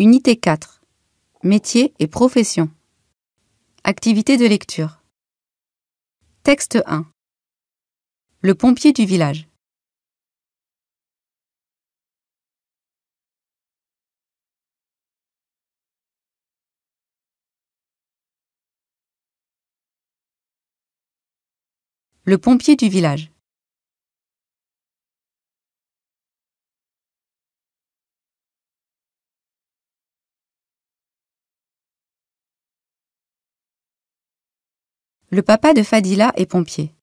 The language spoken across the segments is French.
Unité 4. Métier et profession. Activité de lecture. Texte 1. Le pompier du village. Le pompier du village. Le papa de Fadila est pompier.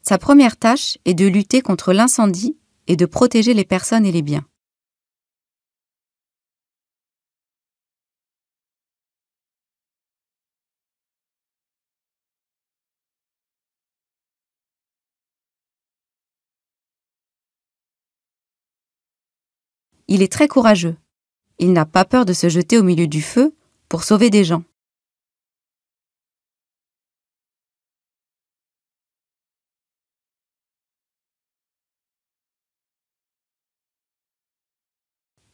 Sa première tâche est de lutter contre l'incendie et de protéger les personnes et les biens. Il est très courageux. Il n'a pas peur de se jeter au milieu du feu pour sauver des gens.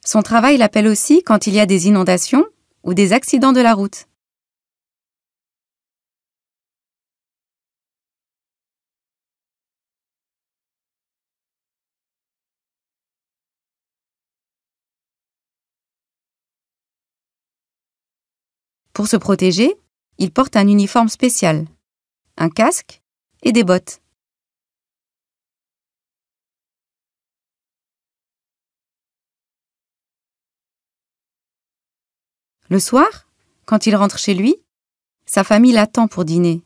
Son travail l'appelle aussi quand il y a des inondations ou des accidents de la route. Pour se protéger, il porte un uniforme spécial, un casque et des bottes. Le soir, quand il rentre chez lui, sa famille l'attend pour dîner.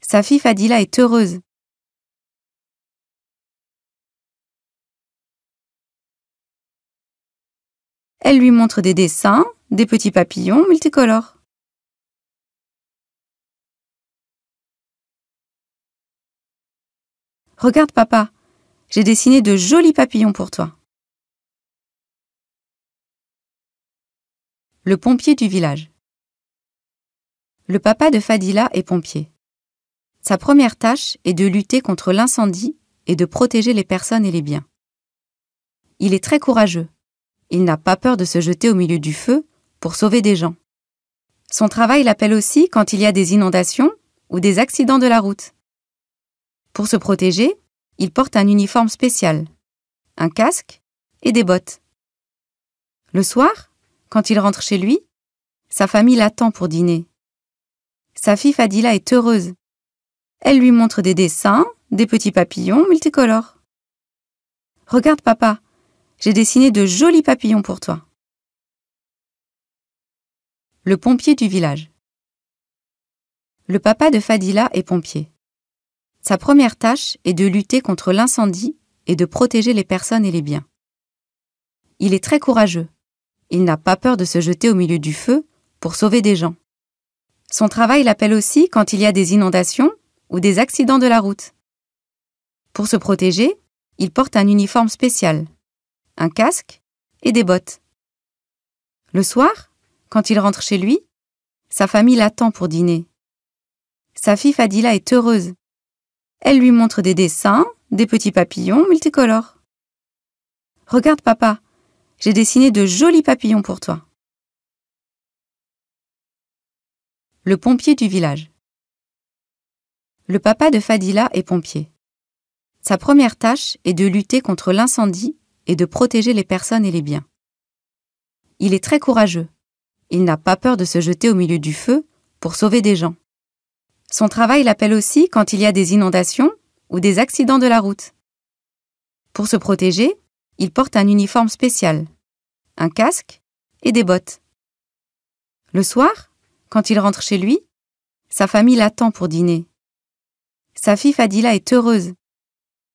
Sa fille Fadila est heureuse Elle lui montre des dessins, des petits papillons multicolores. Regarde papa, j'ai dessiné de jolis papillons pour toi. Le pompier du village. Le papa de Fadila est pompier. Sa première tâche est de lutter contre l'incendie et de protéger les personnes et les biens. Il est très courageux il n'a pas peur de se jeter au milieu du feu pour sauver des gens. Son travail l'appelle aussi quand il y a des inondations ou des accidents de la route. Pour se protéger, il porte un uniforme spécial, un casque et des bottes. Le soir, quand il rentre chez lui, sa famille l'attend pour dîner. Sa fille Fadila est heureuse. Elle lui montre des dessins, des petits papillons multicolores. Regarde papa, j'ai dessiné de jolis papillons pour toi. Le pompier du village. Le papa de Fadila est pompier. Sa première tâche est de lutter contre l'incendie et de protéger les personnes et les biens. Il est très courageux. Il n'a pas peur de se jeter au milieu du feu pour sauver des gens. Son travail l'appelle aussi quand il y a des inondations ou des accidents de la route. Pour se protéger, il porte un uniforme spécial, un casque et des bottes. Le soir, quand il rentre chez lui, sa famille l'attend pour dîner. Sa fille Fadila est heureuse. Elle lui montre des dessins, des petits papillons multicolores. Regarde papa, j'ai dessiné de jolis papillons pour toi. Le pompier du village. Le papa de Fadila est pompier. Sa première tâche est de lutter contre l'incendie et de protéger les personnes et les biens. Il est très courageux. Il n'a pas peur de se jeter au milieu du feu pour sauver des gens. Son travail l'appelle aussi quand il y a des inondations ou des accidents de la route. Pour se protéger, il porte un uniforme spécial, un casque et des bottes. Le soir, quand il rentre chez lui, sa famille l'attend pour dîner. Sa fille Fadila est heureuse